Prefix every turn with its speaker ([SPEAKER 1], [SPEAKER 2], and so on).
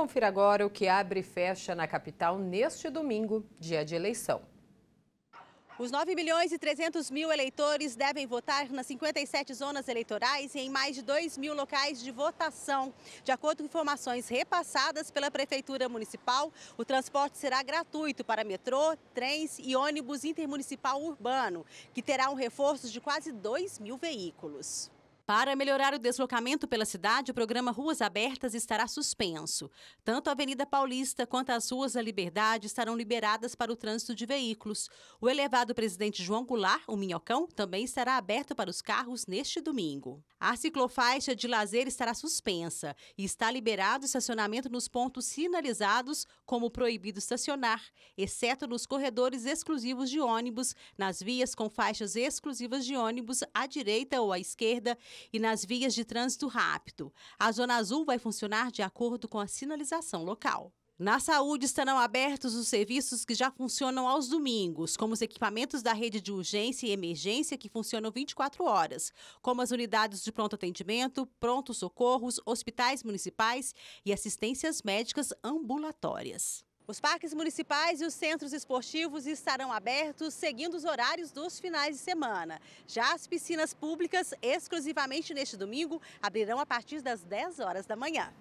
[SPEAKER 1] Confira agora o que abre e fecha na capital neste domingo, dia de eleição. Os 9 milhões e 300 mil eleitores devem votar nas 57 zonas eleitorais e em mais de 2 mil locais de votação. De acordo com informações repassadas pela Prefeitura Municipal, o transporte será gratuito para metrô, trens e ônibus intermunicipal urbano, que terá um reforço de quase 2 mil veículos. Para melhorar o deslocamento pela cidade, o programa Ruas Abertas estará suspenso. Tanto a Avenida Paulista quanto as Ruas da Liberdade estarão liberadas para o trânsito de veículos. O elevado presidente João Goulart, o Minhocão, também estará aberto para os carros neste domingo. A ciclofaixa de lazer estará suspensa e está liberado estacionamento nos pontos sinalizados como proibido estacionar, exceto nos corredores exclusivos de ônibus, nas vias com faixas exclusivas de ônibus à direita ou à esquerda e nas vias de trânsito rápido. A Zona Azul vai funcionar de acordo com a sinalização local. Na saúde estarão abertos os serviços que já funcionam aos domingos, como os equipamentos da rede de urgência e emergência que funcionam 24 horas, como as unidades de pronto atendimento, pronto socorros, hospitais municipais e assistências médicas ambulatórias. Os parques municipais e os centros esportivos estarão abertos seguindo os horários dos finais de semana. Já as piscinas públicas, exclusivamente neste domingo, abrirão a partir das 10 horas da manhã.